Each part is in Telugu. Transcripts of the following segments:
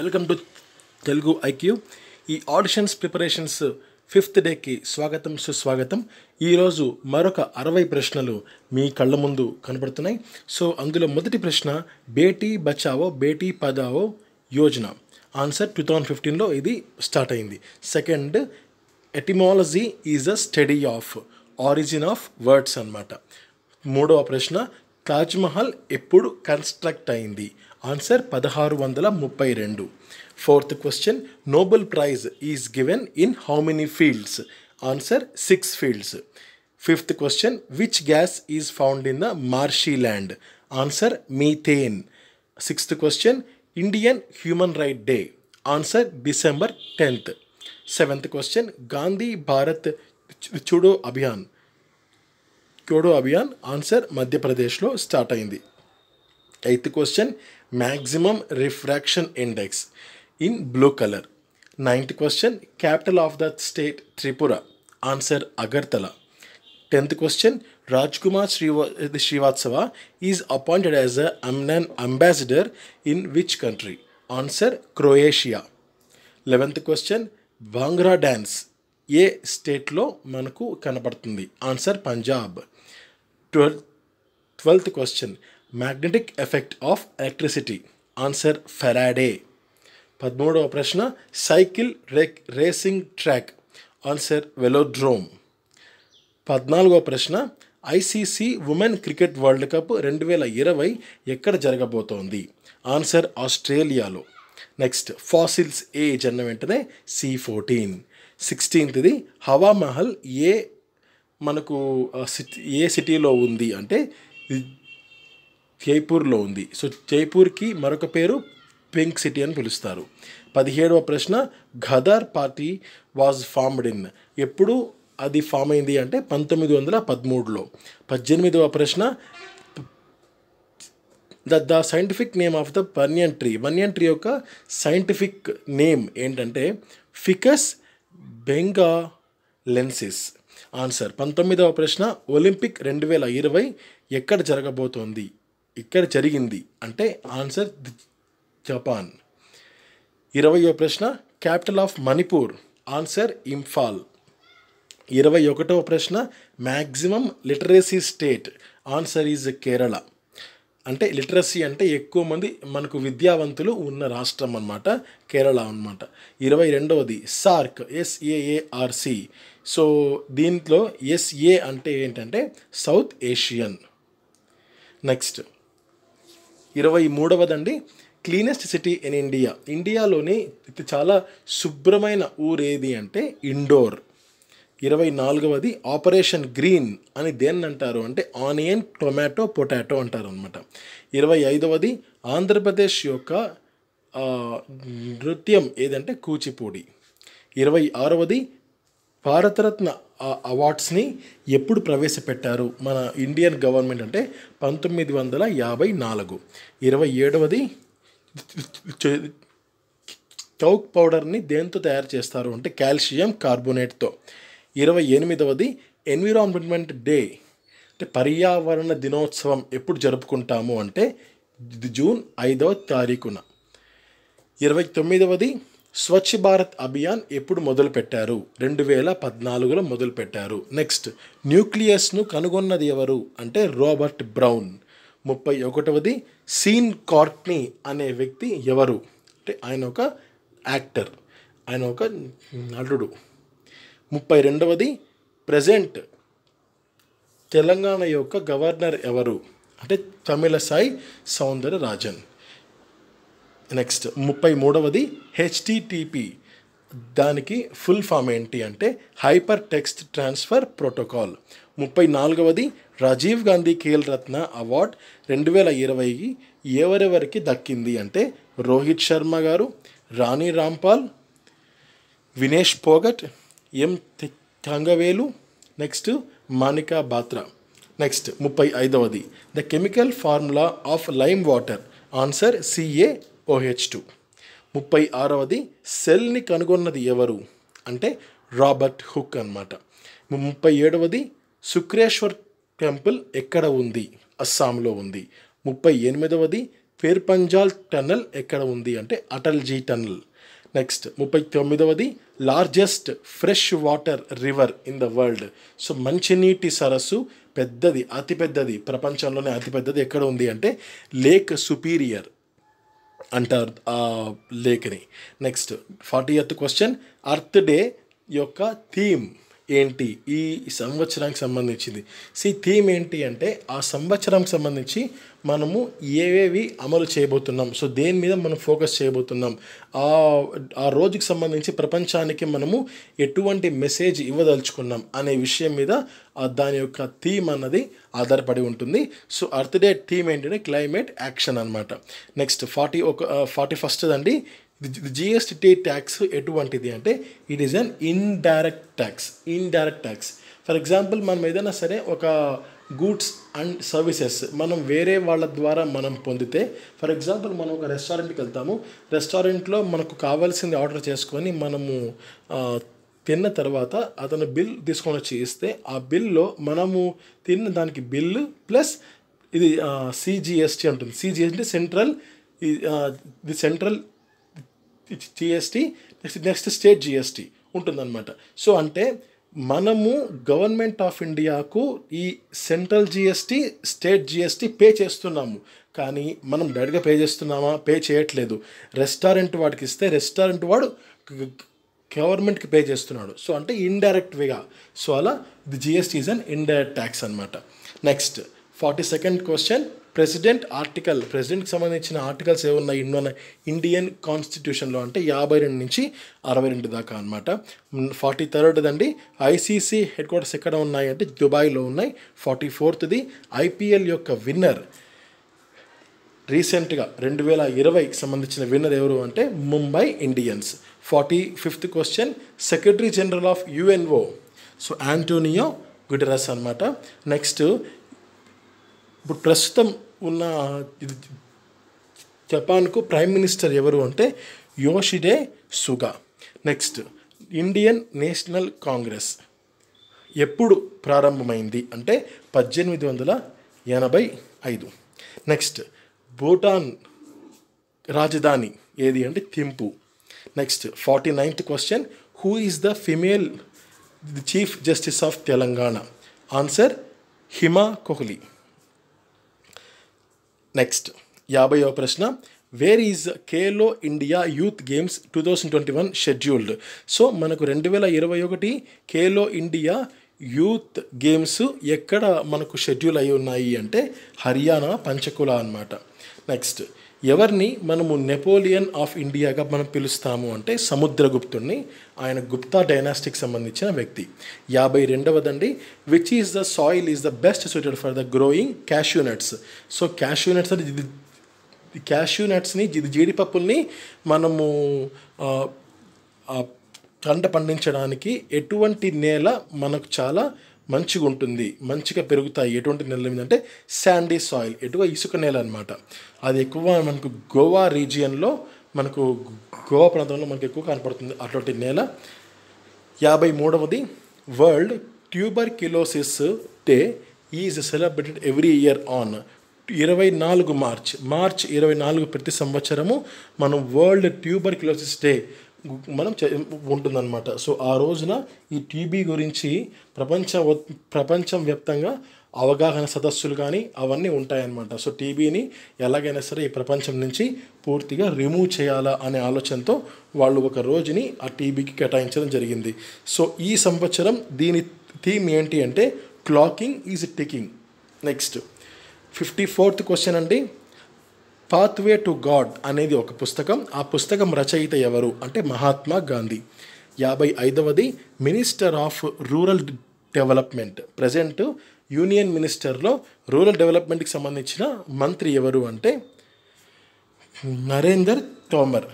వెల్కమ్ టు తెలుగు ఐక్యూ ఈ ఆడిషన్స్ ప్రిపరేషన్స్ ఫిఫ్త్ డేకి స్వాగతం సుస్వాగతం ఈరోజు మరొక అరవై ప్రశ్నలు మీ కళ్ళ ముందు కనబడుతున్నాయి సో అందులో మొదటి ప్రశ్న Beti Bachao Beti Padhao Yojana answer two thousand ఫిఫ్టీన్లో ఇది స్టార్ట్ అయింది second etymology is a study of origin of words అనమాట మూడవ ప్రశ్న తాజ్మహల్ ఎప్పుడు కన్స్ట్రక్ట్ అయింది ఆన్సర్ పదహారు వందల ముప్పై రెండు fourth question Nobel prize is given in how many fields answer six fields fifth question which gas is found in the marshy land answer methane sixth question Indian human right day answer December tenth seventh question Gandhi Bharat Chhodo Abhiyan Chhodo Abhiyan answer మధ్యప్రదేశ్లో స్టార్ట్ అయింది eighth question maximum refraction index in blue colour ninth question capital of the state Tripura answer Agartala tenth question Rajkumar శ్రీవా Srivastava is appointed as అమ్నన్ ambassador in which country answer Croatia eleventh question bhangra dance ఏ స్టేట్లో మనకు కనపడుతుంది answer Punjab twelfth twelfth question magnetic effect of electricity answer Faraday పదమూడవ ప్రశ్న cycle rake racing track answer velodrome పద్నాలుగవ ప్రశ్న ICC women cricket world cup రెండు వేల ఇరవై ఎక్కడ జరగబోతోంది ఆన్సర్ ఆస్ట్రేలియాలో నెక్స్ట్ ఫాసిల్స్ ఏజ్ అన్న వెంటనే సి ఫోర్టీన్ సిక్స్టీన్త్ది హవామహల్ ఏ మనకు ఏ సిటీలో ఉంది అంటే జైపూర్లో ఉంది సో జైపూర్కి మరొక పేరు పింక్ సిటీ అని పిలుస్తారు పదిహేడవ ప్రశ్న Ghadar Party was formed in ఎప్పుడు అది ఫామ్ అయింది అంటే పంతొమ్మిది వందల పదమూడులో పద్దెనిమిదవ ప్రశ్న the the scientific name of the banyan tree banyan tree యొక్క సైంటిఫిక్ నేమ్ ఏంటంటే ఫికస్ బెంగా లెన్సిస్ ఆన్సర్ పంతొమ్మిదవ ప్రశ్న ఒలింపిక్ రెండు వేల ఇరవై ఎక్కడ జరగబోతోంది ఇక్కడ జరిగింది అంటే ఆన్సర్ జపాన్ ఇరవయో ప్రశ్న capital of Manipur answer Imphal ఇరవై ఒకటవ ప్రశ్న maximum literacy state answer is Kerala అంటే లిటరసీ అంటే ఎక్కువ మంది మనకు విద్యావంతులు ఉన్న రాష్ట్రం అనమాట కేరళ అనమాట ఇరవై రెండవది సార్క్ ఎస్ఏఏఆర్సి సో దీంట్లో ఎస్ఏ అంటే ఏంటంటే సౌత్ ఏషియన్ నెక్స్ట్ ఇరవై మూడవదండి క్లీనెస్ట్ సిటీ ఇన్ ఇండియా ఇండియాలోని ఇది చాలా శుభ్రమైన ఊరేది అంటే ఇండోర్ ఇరవై నాలుగవది ఆపరేషన్ గ్రీన్ అని దేన్ని అంటారు అంటే ఆనియన్ టొమాటో పొటాటో అంటారు అనమాట ఇరవై ఐదవది ఆంధ్రప్రదేశ్ యొక్క నృత్యం ఏదంటే కూచిపూడి ఇరవై ఆరవది భారతరత్న అవార్డ్స్ని ఎప్పుడు ప్రవేశపెట్టారు మన ఇండియన్ గవర్నమెంట్ అంటే పంతొమ్మిది వందల యాభై నాలుగు ఇరవై ఏడవది చౌక్ పౌడర్ని దేంతో తయారు చేస్తారు అంటే కాల్షియం కార్బోనేట్తో ఇరవై ఎనిమిదవది ఎన్విరాన్మెంట్ డే అంటే పర్యావరణ దినోత్సవం ఎప్పుడు జరుపుకుంటాము అంటే జూన్ ఐదవ తారీఖున ఇరవై తొమ్మిదవది స్వచ్ఛ భారత్ అభియాన్ ఎప్పుడు మొదలుపెట్టారు రెండు వేల పద్నాలుగులో మొదలుపెట్టారు నెక్స్ట్ న్యూక్లియస్ను కనుగొన్నది ఎవరు అంటే రాబర్ట్ బ్రౌన్ ముప్పై ఒకటవది సీన్ కార్ట్నీ అనే వ్యక్తి ఎవరు అంటే ఆయన ఒక యాక్టర్ ఆయన ఒక నటుడు ముప్పై రెండవది ప్రజెంట్ తెలంగాణ యొక్క గవర్నర్ ఎవరు అంటే తమిళసాయి సౌందరరాజన్ నెక్స్ట్ ముప్పై మూడవది హెచ్టిటిపి దానికి ఫుల్ ఫామ్ ఏంటి అంటే హైపర్ టెక్స్ట్ ట్రాన్స్ఫర్ ప్రోటోకాల్ ముప్పై నాలుగవది రాజీవ్ గాంధీ ఖేల్ రత్న అవార్డ్ రెండు వేల ఇరవై ఎవరెవరికి దక్కింది అంటే రోహిత్ శర్మ గారు Rani Rampal Vinesh Phogat M Thangavelu next Manika Batra next ముప్పై ఐదవది the chemical formula of lime water answer CA OH two ముప్పై ఆరవది సెల్ని కనుగొన్నది ఎవరు అంటే రాబర్ట్ హుక్ అనమాట ముప్పై ఏడవది శుక్రేశ్వర్ టెంపుల్ ఎక్కడ ఉంది అస్సాంలో ఉంది ముప్పై ఎనిమిదవది పేర్పంజాల్ టన్నల్ ఎక్కడ ఉంది అంటే అటల్జీ టన్నల్ నెక్స్ట్ ముప్పై తొమ్మిదవది largest fresh water river in the world so మంచినీటి సరస్సు పెద్దది అతిపెద్దది ప్రపంచంలోనే అతిపెద్దది ఎక్కడ ఉంది అంటే లేక్ సుపీరియర్ అంటారు ఆ లేక్ని next forty eighth question earth day యొక్క థీమ్ ఏంటి ఈ సంవత్సరానికి సంబంధించింది సి థీమ్ ఏంటి అంటే ఆ సంవత్సరానికి సంబంధించి మనము ఏవేవి అమలు చేయబోతున్నాం సో దేని మీద మనం ఫోకస్ చేయబోతున్నాం ఆ ఆ రోజుకి సంబంధించి ప్రపంచానికి మనము ఎటువంటి మెసేజ్ ఇవ్వదలుచుకున్నాం అనే విషయం మీద దాని యొక్క థీమ్ అన్నది ఆధారపడి ఉంటుంది సో అర్త్ డే థీమ్ ఏంటంటే క్లైమేట్ యాక్షన్ అనమాట నెక్స్ట్ ఫార్టీ ఒక ఫార్టీ ఫస్ట్ అండి జిఎస్టీ ట్యాక్స్ ఎటువంటిది అంటే it is an indirect tax indirect tax for example మనం ఏదైనా సరే ఒక గూడ్స్ అండ్ సర్వీసెస్ మనం వేరే వాళ్ళ ద్వారా మనం పొందితే ఫర్ ఎగ్జాంపుల్ మనం ఒక రెస్టారెంట్కి వెళ్తాము రెస్టారెంట్లో మనకు కావాల్సింది ఆర్డర్ చేసుకొని మనము తిన్న తర్వాత అతను బిల్ తీసుకొని వచ్చి ఇస్తే ఆ బిల్లో మనము తిన్న దానికి బిల్లు ప్లస్ ఇది సిజిఎస్టీ ఉంటుంది CGST central the central GST next next state GST ఉంటుందన్నమాట సో అంటే మనము గవర్నమెంట్ ఆఫ్ ఇండియాకు ఈ central GST state GST pay చేస్తున్నాము కానీ మనం డైరెక్ట్గా పే చేస్తున్నామా పే చేయట్లేదు రెస్టారెంట్ వాడికి ఇస్తే రెస్టారెంట్ వాడు గవర్నమెంట్కి పే చేస్తున్నాడు సో అంటే ఇండైరెక్ట్ వేగా సో అలా the GST is an indirect tax అనమాట next forty second question president article ప్రెసిడెంట్కి సంబంధించిన ఆర్టికల్స్ ఏమున్నాయి ఇండియన్ ఇండియన్ కాన్స్టిట్యూషన్లో అంటే యాభై రెండు నుంచి అరవై రెండు దాకా అనమాట ఫార్టీ థర్డ్దండి ఐసీసీ హెడ్ క్వార్టర్స్ ఎక్కడ ఉన్నాయి అంటే దుబాయ్లో ఉన్నాయి ఫార్టీ ఫోర్త్ది ఐపీఎల్ యొక్క విన్నర్ రీసెంట్గా రెండు వేల ఇరవైకి సంబంధించిన విన్నర్ ఎవరు అంటే Mumbai Indians forty fifth question secretary general of UNO so Antonio Guterres అనమాట నెక్స్ట్ ఇప్పుడు ప్రస్తుతం ఉన్న ఇది జపాన్కు ప్రైమ్ మినిస్టర్ ఎవరు అంటే Yoshihide Suga next Indian National Congress ఎప్పుడు ప్రారంభమైంది అంటే పద్దెనిమిది వందల ఎనభై ఐదు నెక్స్ట్ భూటాన్ రాజధాని ఏది అంటే Thimphu next forty ninth question who is the female chief justice of Telangana answer Hima Kohli next యాభైవ ప్రశ్న where is Khelo India youth games two thousand twenty one scheduled so మనకు రెండు వేల ఇరవై ఒకటి కేలో ఇండియా యూత్ గేమ్స్ ఎక్కడ మనకు షెడ్యూల్ అయి ఉన్నాయి అంటే హర్యానా పంచకుల అనమాట నెక్స్ట్ ఎవరిని మనము నెపోలియన్ ఆఫ్ ఇండియాగా మనం పిలుస్తాము అంటే సముద్రగుప్తుడిని ఆయన గుప్తా డైనాస్టిక్ సంబంధించిన వ్యక్తి యాభై రెండవదండి which is the soil is the best suited for the growing cashew nuts so cashew nuts అనేది క్యాష్యూ నట్స్ని జీడిపప్పుల్ని మనము పంట పండించడానికి ఎటువంటి నేల మనకు చాలా మంచిగా ఉంటుంది మంచిగా పెరుగుతాయి ఎటువంటి నెల మీద అంటే శాండీ సాయిల్ ఎటువ ఇసుక నేల అనమాట అది ఎక్కువ మనకు గోవా రీజియన్లో మనకు గోవా ప్రాంతంలో మనకు ఎక్కువ కనపడుతుంది అటువంటి నేల యాభై మూడవది world tuberculosis day is celebrated every year on ఇరవై నాలుగు మార్చ్ మార్చ్ ఇరవై నాలుగు ప్రతి సంవత్సరము మనం వరల్డ్ ట్యూబర్ కిలోసిస్ డే మనం ఉంటుందన్నమాట సో ఆ రోజున ఈ టీబీ గురించి ప్రపంచ ప్రపంచం వ్యాప్తంగా అవగాహన సదస్సులు కానీ అవన్నీ ఉంటాయన్నమాట సో టీబీని ఎలాగైనా సరే ఈ ప్రపంచం నుంచి పూర్తిగా రిమూవ్ చేయాలా అనే ఆలోచనతో వాళ్ళు ఒక రోజుని ఆ టీబీకి కేటాయించడం జరిగింది సో ఈ సంవత్సరం దీని థీమ్ ఏంటి అంటే clocking is ticking next fifty fourth question అండి పాత్వే టు గాడ్ అనేది ఒక పుస్తకం ఆ పుస్తకం రచయిత ఎవరు అంటే మహాత్మా గాంధీ యాభై ఐదవది minister of rural development present union మినిస్టర్లో రూరల్ డెవలప్మెంట్కి సంబంధించిన మంత్రి ఎవరు అంటే నరేందర్ తోమర్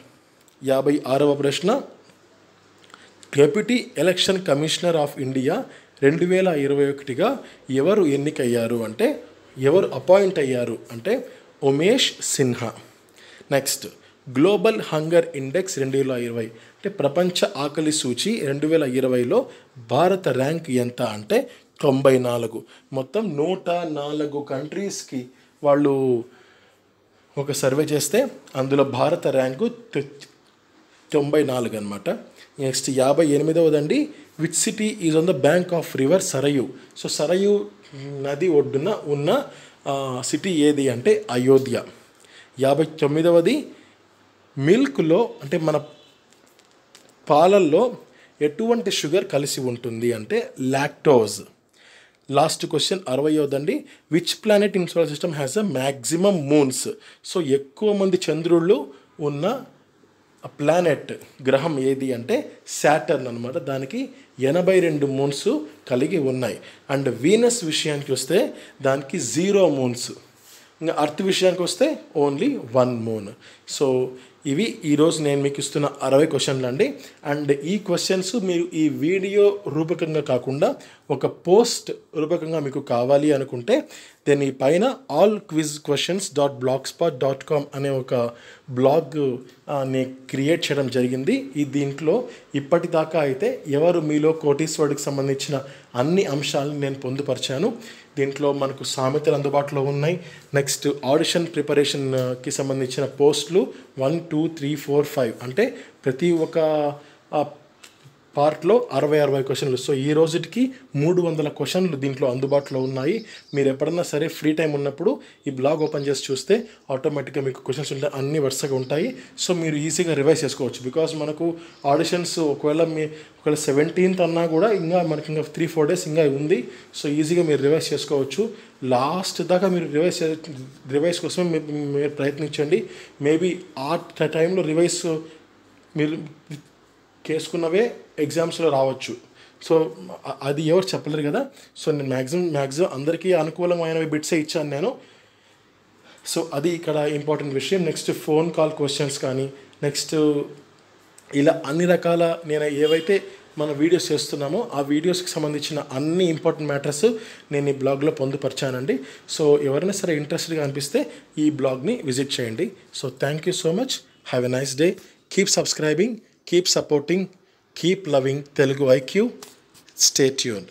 యాభై ఆరవ ప్రశ్న deputy election commissioner of India రెండు వేల ఇరవై ఒకటిగా ఎవరు ఎన్నికయ్యారు అంటే ఎవరు అపాయింట్ అయ్యారు అంటే Umesh Sinha next global hunger index రెండు వేల ఇరవై అంటే ప్రపంచ ఆకలి సూచి రెండు వేల ఇరవైలో భారత ర్యాంక్ ఎంత అంటే తొంభై నాలుగు మొత్తం నూట నాలుగు కంట్రీస్కి వాళ్ళు ఒక సర్వే చేస్తే అందులో భారత ర్యాంకు తొంభై నాలుగు అనమాట నెక్స్ట్ యాభై ఎనిమిదవదండి which city is on the bank of river Sarayu so Sarayu నది ఒడ్డున ఉన్న సిటీ ఏది అంటే అయోధ్య యాభై తొమ్మిదవది మిల్క్లో అంటే మన పాలల్లో ఎటువంటి షుగర్ కలిసి ఉంటుంది అంటే లాక్టోజ్ లాస్ట్ క్వశ్చన్ అరవయోదండి which planet in solar system has a maximum moons so ఎక్కువ మంది చంద్రుళ్ళు ఉన్న ప్లానెట్ గ్రహం ఏది అంటే శాటర్న్ అనమాట దానికి ఎనభై రెండు మూన్స్ కలిగి ఉన్నాయి అండ్ వీనస్ విషయానికి వస్తే దానికి జీరో మూన్స్ ఇంకా అర్త్ విషయానికి వస్తే ఓన్లీ వన్ మూన్ సో ఇవి ఈరోజు నేను మీకు ఇస్తున్న అరవై క్వశ్చన్లు అండి అండ్ ఈ క్వశ్చన్స్ మీరు ఈ వీడియో రూపకంగా కాకుండా ఒక పోస్ట్ రూపకంగా మీకు కావాలి అనుకుంటే దీని పైన all quiz questions dot black spot dot com అనే ఒక బ్లాగ్ ని క్రియేట్ చేయడం జరిగింది ఈ దీంట్లో ఇప్పటిదాకా అయితే ఎవరు మీలో కోటీశ్వరుడికి సంబంధించిన అన్ని అంశాలను నేను పొందుపరిచాను దీంట్లో మనకు సామెతలు అందుబాటులో ఉన్నాయి నెక్స్ట్ ఆడిషన్ ప్రిపరేషన్కి సంబంధించిన పోస్టులు one two three four five అంటే ప్రతి ఒక్క పార్ట్లో అరవై అరవై క్వశ్చన్లు సో ఈ రోజుకి మూడు వందల క్వశ్చన్లు దీంట్లో అందుబాటులో ఉన్నాయి మీరు ఎప్పుడన్నా సరే ఫ్రీ టైం ఉన్నప్పుడు ఈ బ్లాగ్ ఓపెన్ చేసి చూస్తే ఆటోమేటిక్గా మీకు క్వశ్చన్స్ ఉంటే అన్ని వరుసగా ఉంటాయి సో మీరు ఈజీగా రివైజ్ చేసుకోవచ్చు బికాస్ మనకు ఆడిషన్స్ ఒకవేళ మీ ఒకవేళ సెవెంటీన్త్ అన్నా కూడా ఇంకా మనకి ఇంకా త్రీ ఫోర్ డేస్ ఇంకా ఉంది సో ఈజీగా మీరు రివైజ్ చేసుకోవచ్చు లాస్ట్ దాకా మీరు రివైజ్ రివైజ్ కోసమే మీరు ప్రయత్నించండి మేబీ ఆ టైంలో రివైజ్ మీరు కేసుకున్నవే ఎగ్జామ్స్లో రావచ్చు సో అది ఎవరు చెప్పలేరు కదా సో నేను మ్యాక్సిమం మ్యాక్సిమం అందరికీ అనుకూలమైన బిట్సే ఇచ్చాను నేను సో అది ఇక్కడ ఇంపార్టెంట్ విషయం నెక్స్ట్ ఫోన్ కాల్ క్వశ్చన్స్ కానీ నెక్స్ట్ ఇలా అన్ని రకాల నేను ఏవైతే మన వీడియోస్ చేస్తున్నామో ఆ వీడియోస్కి సంబంధించిన అన్ని ఇంపార్టెంట్ మ్యాటర్స్ నేను ఈ బ్లాగ్లో పొందుపరిచానండి సో ఎవరైనా సరే ఇంట్రెస్ట్గా అనిపిస్తే ఈ బ్లాగ్ని విజిట్ చేయండి so thank you so much have a nice day keep subscribing keep supporting keep loving Telugu IQ stay tune